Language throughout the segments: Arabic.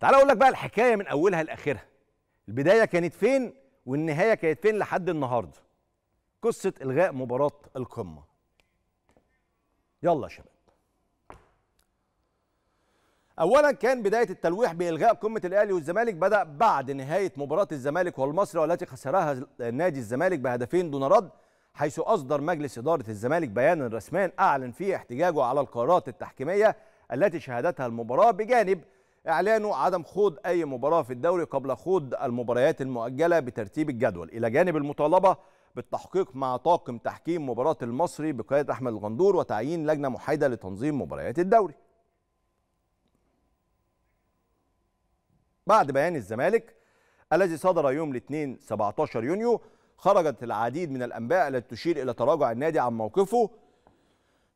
تعال اقول لك بقى الحكايه من اولها لاخرها البدايه كانت فين والنهايه كانت فين لحد النهارده قصه الغاء مباراه القمه يلا يا شباب اولا كان بدايه التلويح بالغاء قمه الاهلي والزمالك بدا بعد نهايه مباراه الزمالك والمصري والتي خسرها نادي الزمالك بهدفين دون رد حيث اصدر مجلس اداره الزمالك بيانا رسميا اعلن فيه احتجاجه على القرارات التحكيميه التي شهدتها المباراه بجانب إعلانه عدم خوض أي مباراة في الدوري قبل خوض المباريات المؤجلة بترتيب الجدول إلى جانب المطالبة بالتحقيق مع طاقم تحكيم مباراة المصري بقيادة أحمد الغندور وتعيين لجنة محايدة لتنظيم مباريات الدوري بعد بيان الزمالك الذي صدر يوم الاثنين 17 يونيو خرجت العديد من الأنباء التي تشير إلى تراجع النادي عن موقفه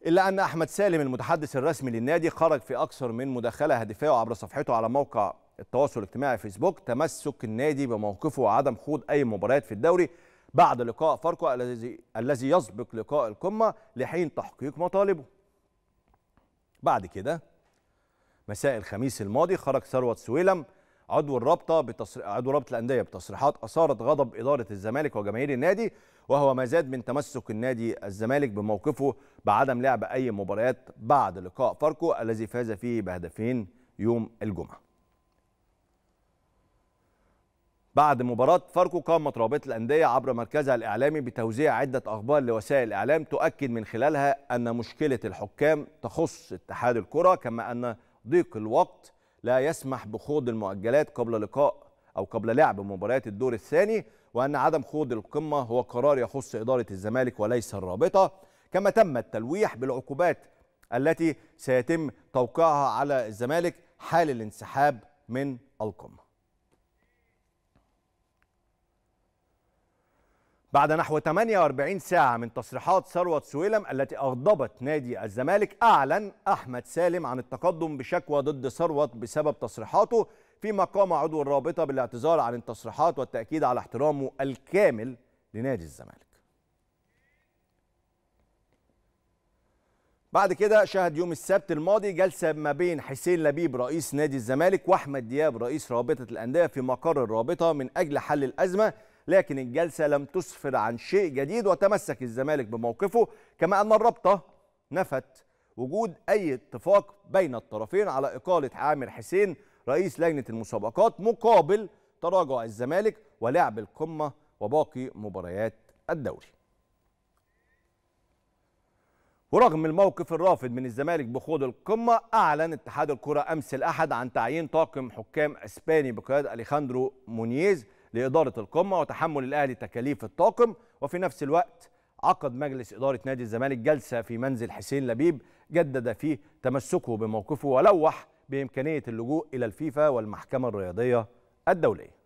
إلا أن أحمد سالم المتحدث الرسمي للنادي خرج في أكثر من مداخلة هدفية عبر صفحته على موقع التواصل الاجتماعي فيسبوك تمسك النادي بموقفه وعدم خوض أي مباريات في الدوري بعد لقاء فاركو الذي الذي يسبق لقاء القمة لحين تحقيق مطالبه. بعد كده مساء الخميس الماضي خرج ثروت سويلم عضو الرابطه بتصر... عضو رابطه الانديه بتصريحات اثارت غضب اداره الزمالك وجماهير النادي وهو ما زاد من تمسك النادي الزمالك بموقفه بعدم لعب اي مباريات بعد لقاء فاركو الذي فاز فيه بهدفين يوم الجمعه. بعد مباراة فاركو قامت رابطة الأندية عبر مركزها الإعلامي بتوزيع عدة أخبار لوسائل الإعلام تؤكد من خلالها أن مشكلة الحكام تخص اتحاد الكرة كما أن ضيق الوقت لا يسمح بخوض المؤجلات قبل لقاء أو قبل لعب مباريات الدور الثاني وأن عدم خوض القمة هو قرار يخص إدارة الزمالك وليس الرابطة كما تم التلويح بالعقوبات التي سيتم توقيعها على الزمالك حال الانسحاب من القمه بعد نحو 48 ساعة من تصريحات ثروت سويلم التي أغضبت نادي الزمالك أعلن أحمد سالم عن التقدم بشكوى ضد ثروت بسبب تصريحاته فيما قام عضو الرابطة بالاعتذار عن التصريحات والتأكيد على احترامه الكامل لنادي الزمالك بعد كده شهد يوم السبت الماضي جلسة ما بين حسين لبيب رئيس نادي الزمالك وأحمد دياب رئيس رابطة الأندية في مقر الرابطة من أجل حل الأزمة لكن الجلسة لم تسفر عن شيء جديد وتمسك الزمالك بموقفه كما أن الرابطة نفت وجود أي اتفاق بين الطرفين على إقالة عامر حسين رئيس لجنة المسابقات مقابل تراجع الزمالك ولعب القمة وباقي مباريات الدوري ورغم الموقف الرافض من الزمالك بخوض القمة أعلن اتحاد الكرة أمس الأحد عن تعيين طاقم حكام أسباني بقيادة أليخاندرو مونييز لإدارة القمة وتحمل الأهلي تكاليف الطاقم وفي نفس الوقت عقد مجلس إدارة نادي الزمالك جلسة في منزل حسين لبيب جدد فيه تمسكه بموقفه ولوح بإمكانية اللجوء إلى الفيفا والمحكمة الرياضية الدولية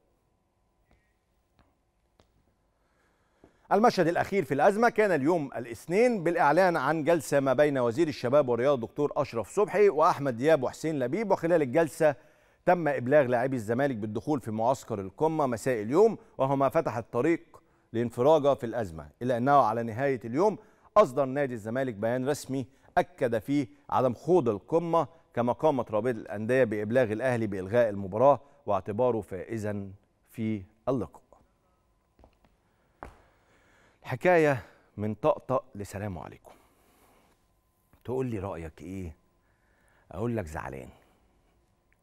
المشهد الأخير في الأزمة كان اليوم الاثنين بالإعلان عن جلسة ما بين وزير الشباب والرياضة دكتور أشرف صبحي وأحمد دياب وحسين لبيب وخلال الجلسة تم إبلاغ لاعبي الزمالك بالدخول في معسكر القمة مساء اليوم وهو ما فتح الطريق لانفراجه في الأزمة إلا أنه على نهاية اليوم أصدر نادي الزمالك بيان رسمي أكد فيه عدم خوض القمة كما قامت رابطة الأندية بإبلاغ الأهلي بإلغاء المباراة واعتباره فائزا في اللقاء حكاية من طقطق لسلام عليكم تقول لي رأيك إيه أقول لك زعلان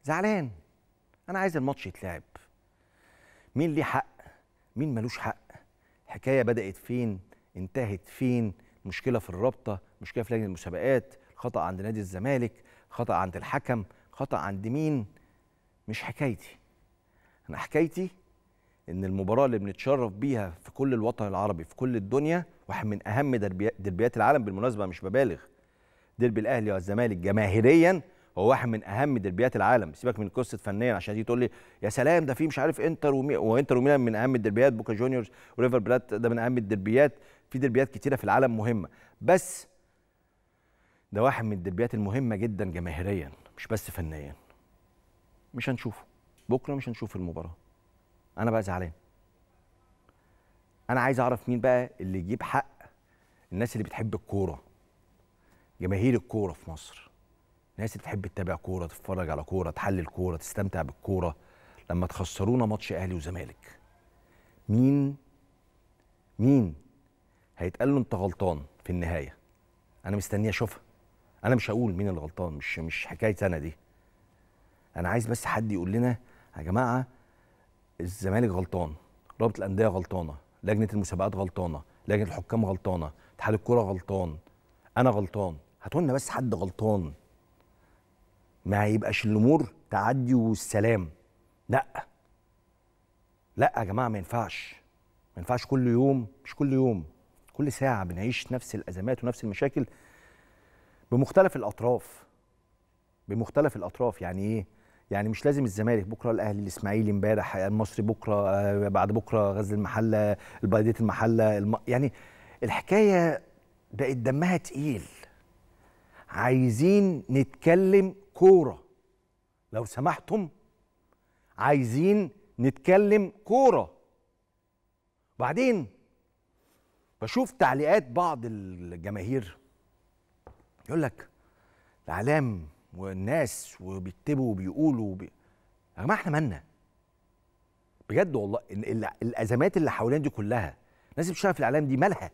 زعلان انا عايز الماتش يتلعب مين ليه حق مين ملوش حق الحكايه بدات فين انتهت فين مشكله في الرابطه مشكله في لجنه المسابقات خطا عند نادي الزمالك خطا عند الحكم خطا عند مين مش حكايتي انا حكايتي ان المباراه اللي بنتشرف بيها في كل الوطن العربي في كل الدنيا واحد من اهم دربيات العالم بالمناسبه مش ببالغ ديربي الاهلي والزمالك جماهيريا هو واحد من اهم دربيات العالم سيبك من قصه فنيا عشان تيجي تقول لي يا سلام ده في مش عارف انتر ومي... وانتر وميلان من اهم الدربيات بوكا جونيورز وريفر بلات ده من اهم الدربيات في دربيات كتيره في العالم مهمه بس ده واحد من الدربيات المهمه جدا جماهيريا مش بس فنيا مش هنشوفه بكره مش هنشوف المباراه انا بقى زعلان انا عايز اعرف مين بقى اللي يجيب حق الناس اللي بتحب الكوره جماهير الكوره في مصر ناس تحب تتابع كوره تتفرج على كوره تحلل كوره تستمتع بالكوره لما تخسرونا ماتش اهلي وزمالك مين مين هيتقال له انت غلطان في النهايه انا مستنيه اشوفها انا مش هقول مين اللي غلطان مش مش حكايه انا دي انا عايز بس حد يقول لنا يا جماعه الزمالك غلطان رابط الانديه غلطانه لجنه المسابقات غلطانه لجنه الحكام غلطانه اتحاد الكوره غلطان انا غلطان هاتوا لنا بس حد غلطان ما يبقاش الامور تعدي والسلام لا لا يا جماعه ما ينفعش ما ينفعش كل يوم مش كل يوم كل ساعه بنعيش نفس الازمات ونفس المشاكل بمختلف الاطراف بمختلف الاطراف يعني ايه يعني مش لازم الزمالك بكره الاهلي الاسماعيلي امبارح المصري بكره آه، بعد بكره غزل المحله البيضيه المحله الم... يعني الحكايه بقت دمها تقيل عايزين نتكلم كورة لو سمحتم عايزين نتكلم كورة بعدين بشوف تعليقات بعض الجماهير يقول لك الاعلام والناس وبيكتبوا وبيقولوا وبي... يا جماعه احنا مالنا بجد والله الازمات اللي حوالينا دي كلها الناس اللي بتشتغل في الاعلام دي مالها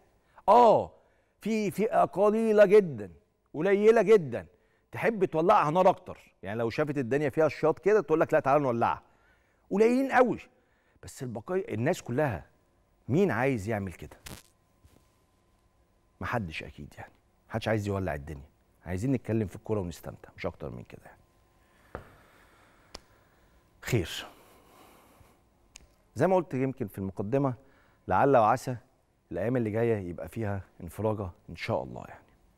اه في فئه قليله جدا قليله جدا تحب تولعها نار اكتر يعني لو شافت الدنيا فيها شياط كده تقول لك لا تعالى نولعها قليلين قوي بس البقايا الناس كلها مين عايز يعمل كده محدش اكيد يعني محدش عايز يولع الدنيا عايزين نتكلم في الكوره ونستمتع مش اكتر من كده يعني خير زي ما قلت يمكن في المقدمه لعل وعسى الايام اللي جايه يبقى فيها انفراجه ان شاء الله يعني